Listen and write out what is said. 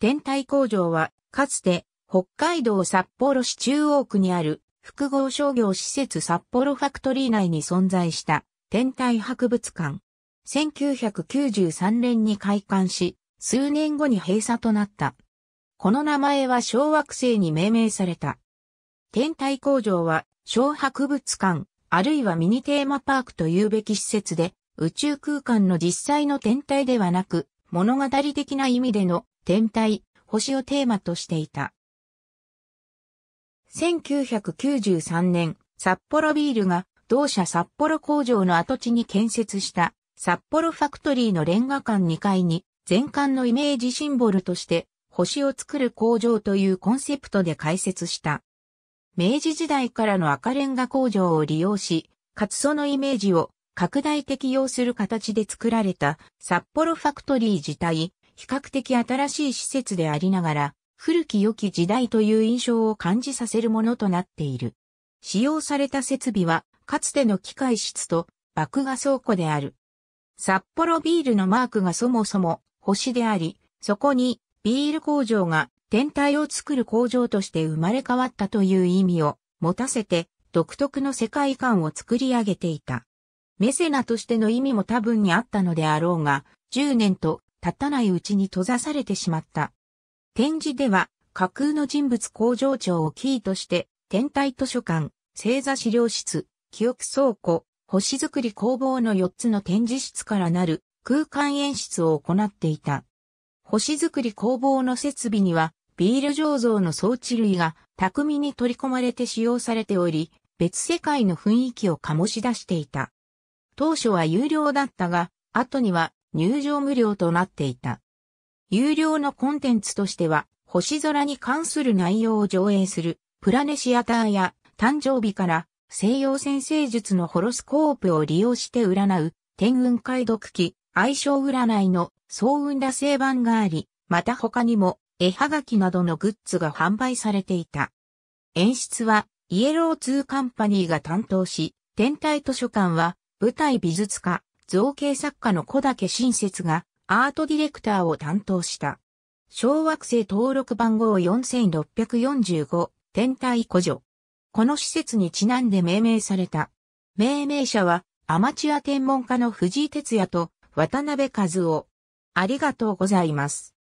天体工場は、かつて、北海道札幌市中央区にある、複合商業施設札幌ファクトリー内に存在した、天体博物館。1993年に開館し、数年後に閉鎖となった。この名前は小惑星に命名された。天体工場は小博物館、あるいはミニテーマパークというべき施設で、宇宙空間の実際の天体ではなく、物語的な意味での天体、星をテーマとしていた。1993年、札幌ビールが同社札幌工場の跡地に建設した札幌ファクトリーのレンガ館2階に全館のイメージシンボルとして星を作る工場というコンセプトで開設した。明治時代からの赤レンガ工場を利用し、かつそのイメージを拡大適用する形で作られた札幌ファクトリー自体、比較的新しい施設でありながら、古き良き時代という印象を感じさせるものとなっている。使用された設備は、かつての機械室と麦芽倉庫である。札幌ビールのマークがそもそも星であり、そこにビール工場が天体を作る工場として生まれ変わったという意味を持たせて独特の世界観を作り上げていた。メセナとしての意味も多分にあったのであろうが、10年と経たないうちに閉ざされてしまった。展示では、架空の人物工場長をキーとして、天体図書館、星座資料室、記憶倉庫、星作り工房の4つの展示室からなる空間演出を行っていた。星作り工房の設備には、ビール醸造の装置類が巧みに取り込まれて使用されており、別世界の雰囲気を醸し出していた。当初は有料だったが、後には入場無料となっていた。有料のコンテンツとしては、星空に関する内容を上映する、プラネシアターや、誕生日から西洋先生術のホロスコープを利用して占う、天運解読機愛称占いの総運羅製版があり、また他にも絵はがきなどのグッズが販売されていた。演出はイエロー2カンパニーが担当し、天体図書館は舞台美術家、造形作家の小竹新節がアートディレクターを担当した。小惑星登録番号4645天体古女。この施設にちなんで命名された。命名者はアマチュア天文家の藤井哲也と渡辺和夫。ありがとうございます。